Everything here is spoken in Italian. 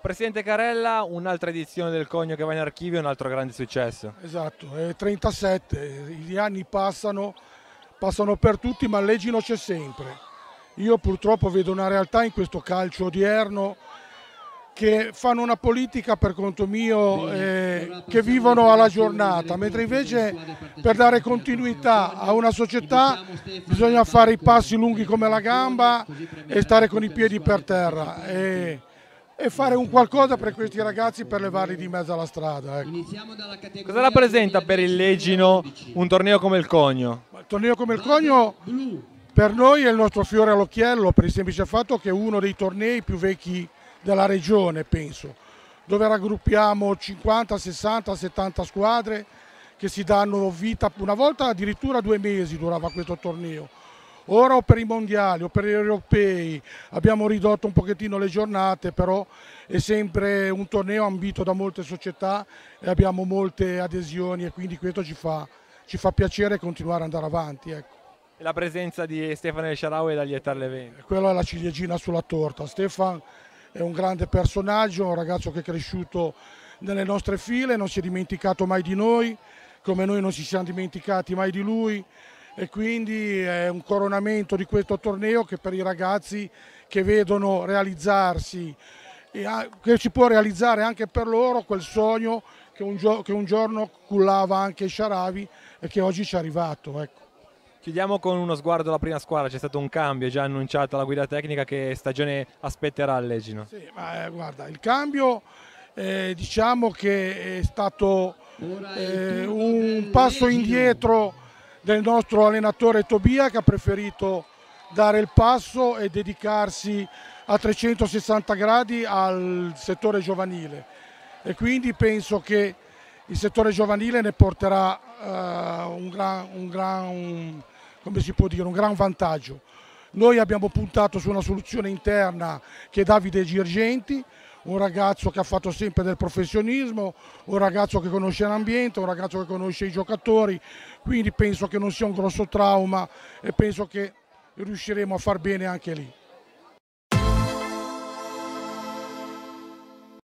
Presidente Carella, un'altra edizione del Cogno che va in archivio, un altro grande successo. Esatto, è 37, gli anni passano, passano per tutti ma Legino c'è sempre. Io purtroppo vedo una realtà in questo calcio odierno che fanno una politica per conto mio eh, che vivono alla giornata, mentre invece per dare continuità a una società bisogna fare i passi lunghi come la gamba e stare con i piedi per terra. E e fare un qualcosa per questi ragazzi per levarli di mezzo alla strada. Ecco. Cosa rappresenta per il Legino un torneo come il Cogno? Il torneo come il Cogno per noi è il nostro fiore all'occhiello per il semplice fatto che è uno dei tornei più vecchi della regione, penso, dove raggruppiamo 50, 60, 70 squadre che si danno vita, una volta addirittura due mesi durava questo torneo Ora o per i mondiali o per gli europei abbiamo ridotto un pochettino le giornate, però è sempre un torneo ambito da molte società e abbiamo molte adesioni e quindi questo ci fa, ci fa piacere continuare ad andare avanti. Ecco. E la presenza di Stefano El è da Lietar l'evento Quella è la ciliegina sulla torta. Stefano è un grande personaggio, un ragazzo che è cresciuto nelle nostre file, non si è dimenticato mai di noi, come noi non ci siamo dimenticati mai di lui e quindi è un coronamento di questo torneo che per i ragazzi che vedono realizzarsi che si può realizzare anche per loro quel sogno che un, che un giorno cullava anche Sciaravi e che oggi ci è arrivato. Ecco. Chiudiamo con uno sguardo alla prima squadra, c'è stato un cambio già annunciato alla guida tecnica che stagione aspetterà Allegino. Sì, ma eh, guarda, il cambio eh, diciamo che è stato eh, un passo indietro del nostro allenatore Tobia che ha preferito dare il passo e dedicarsi a 360 gradi al settore giovanile e quindi penso che il settore giovanile ne porterà uh, un, gran, un, gran, un, dire, un, gran, vantaggio. Noi abbiamo puntato su una soluzione interna che è Davide Girgenti, un ragazzo che ha fatto sempre del professionismo, un ragazzo che conosce l'ambiente, un ragazzo che conosce i giocatori, quindi penso che non sia un grosso trauma e penso che riusciremo a far bene anche lì.